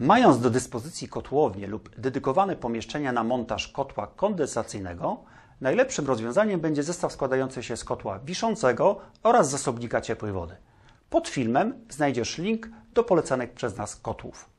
Mając do dyspozycji kotłownię lub dedykowane pomieszczenia na montaż kotła kondensacyjnego, najlepszym rozwiązaniem będzie zestaw składający się z kotła wiszącego oraz zasobnika ciepłej wody. Pod filmem znajdziesz link do polecanych przez nas kotłów.